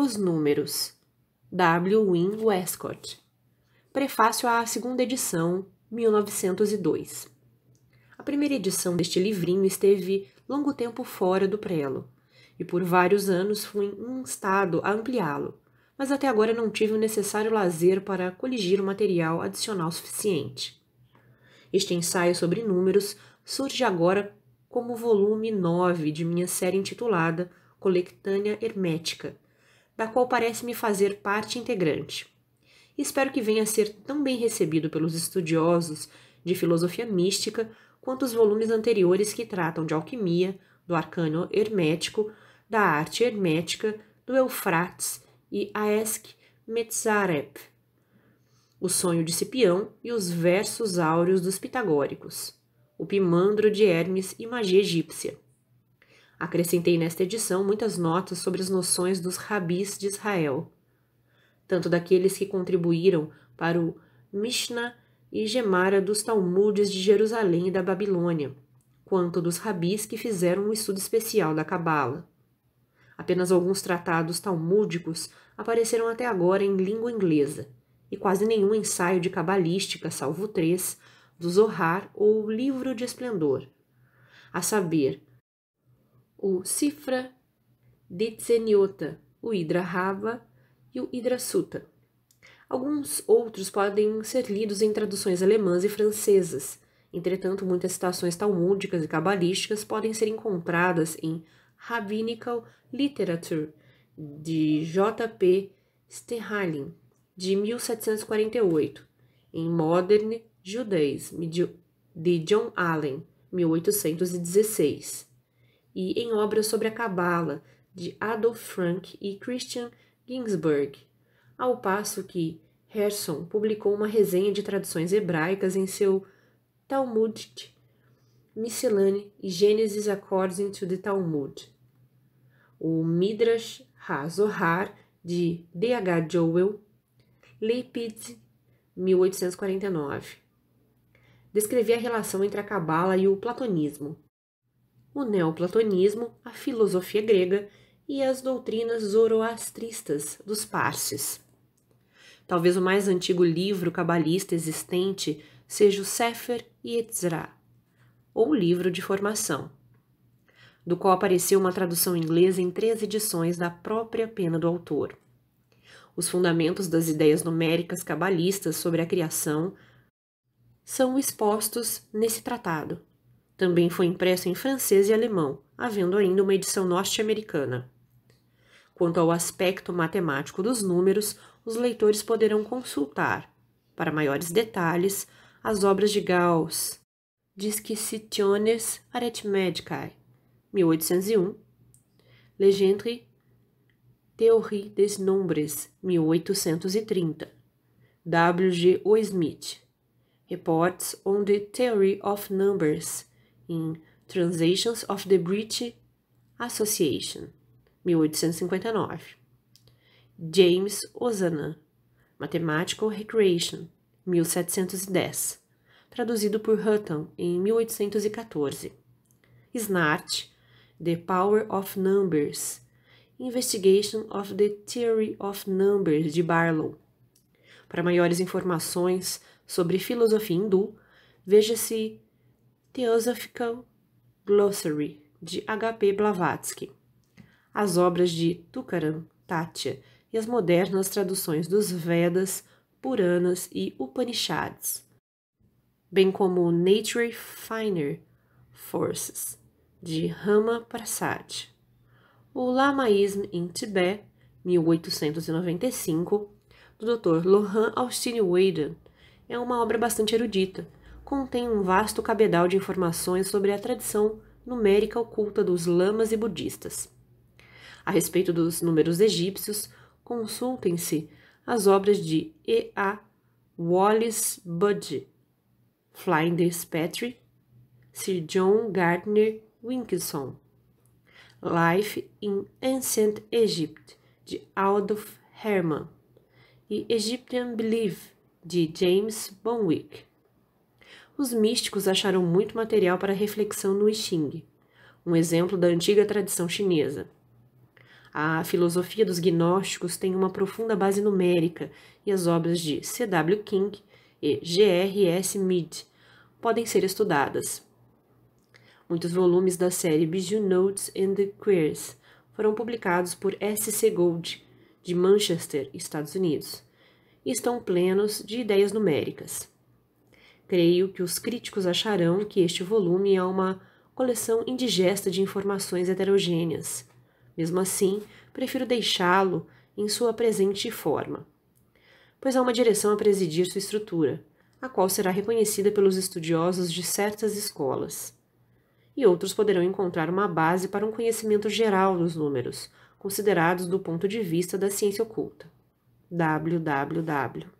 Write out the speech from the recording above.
Os números. W. Wynne Westcott. Prefácio à segunda edição, 1902. A primeira edição deste livrinho esteve longo tempo fora do prelo, e por vários anos fui instado a ampliá-lo, mas até agora não tive o necessário lazer para coligir o material adicional suficiente. Este ensaio sobre números surge agora como volume 9 de minha série intitulada Colectânia Hermética, da qual parece-me fazer parte integrante. Espero que venha a ser tão bem recebido pelos estudiosos de filosofia mística quanto os volumes anteriores que tratam de alquimia, do arcano hermético, da arte hermética, do Eufrates e Aesc Metzarep, o sonho de Cipião e os versos áureos dos pitagóricos, o Pimandro de Hermes e magia egípcia. Acrescentei nesta edição muitas notas sobre as noções dos rabis de Israel, tanto daqueles que contribuíram para o Mishnah e Gemara dos Talmudes de Jerusalém e da Babilônia, quanto dos rabis que fizeram um estudo especial da Cabala. Apenas alguns tratados talmúdicos apareceram até agora em língua inglesa, e quase nenhum ensaio de cabalística, salvo três, do Zohar ou Livro de Esplendor. A saber, o Cifra Ditsenyota, o Hidrahava e o Hidrasuta. Alguns outros podem ser lidos em traduções alemãs e francesas. Entretanto, muitas citações talmúdicas e cabalísticas podem ser encontradas em Rabbinical Literature, de J.P. Sterhalin, de 1748, em Modern Judaism, de John Allen, 1816, e em obras sobre a Cabala, de Adolf Frank e Christian Ginsburg, ao passo que Herson publicou uma resenha de traduções hebraicas em seu Talmud, Miscelane e Gênesis According to the Talmud. O Midrash HaZohar, de D.H. Joel, Leipzig, 1849. Descrevia a relação entre a Cabala e o platonismo, o neoplatonismo, a filosofia grega e as doutrinas zoroastristas dos Parses. Talvez o mais antigo livro cabalista existente seja o Sefer Yetzirah, ou Livro de Formação, do qual apareceu uma tradução inglesa em três edições da própria pena do autor. Os fundamentos das ideias numéricas cabalistas sobre a criação são expostos nesse tratado, também foi impressa em francês e alemão, havendo ainda uma edição norte-americana. Quanto ao aspecto matemático dos números, os leitores poderão consultar, para maiores detalhes, as obras de Gauss, Disquisitiones Arithmeticae, 1801, Legendre Théorie des Nombres, 1830, W. G. O. Smith, Reports on the Theory of Numbers, em Translations of the British Association, 1859. James Ozana, Mathematical Recreation, 1710, traduzido por Hutton em 1814. Snart, The Power of Numbers, Investigation of the Theory of Numbers, de Barlow. Para maiores informações sobre filosofia hindu, veja-se Theosophical Glossary, de H.P. Blavatsky, as obras de Tukaram Tatya e as modernas traduções dos Vedas, Puranas e Upanishads, bem como Nature Finer Forces, de Rama Prasad, o Lamaísmo em Tibete, 1895, do Dr. Lohan Austin Weyden, é uma obra bastante erudita, contém um vasto cabedal de informações sobre a tradição numérica oculta dos lamas e budistas. A respeito dos números egípcios, consultem-se as obras de E. A. Wallace Budge, Flinders Petrie, Sir John Gardner Wilkinson, Life in Ancient Egypt, de Adolf Herman, e Egyptian Belief, de James Bonwick os místicos acharam muito material para reflexão no I Ching, um exemplo da antiga tradição chinesa. A filosofia dos gnósticos tem uma profunda base numérica e as obras de C.W. King e G.R.S. Mead podem ser estudadas. Muitos volumes da série Bijou Notes and the Queers foram publicados por S.C. Gold, de Manchester, Estados Unidos, e estão plenos de ideias numéricas. Creio que os críticos acharão que este volume é uma coleção indigesta de informações heterogêneas. Mesmo assim, prefiro deixá-lo em sua presente forma, pois há uma direção a presidir sua estrutura, a qual será reconhecida pelos estudiosos de certas escolas. E outros poderão encontrar uma base para um conhecimento geral dos números, considerados do ponto de vista da ciência oculta. www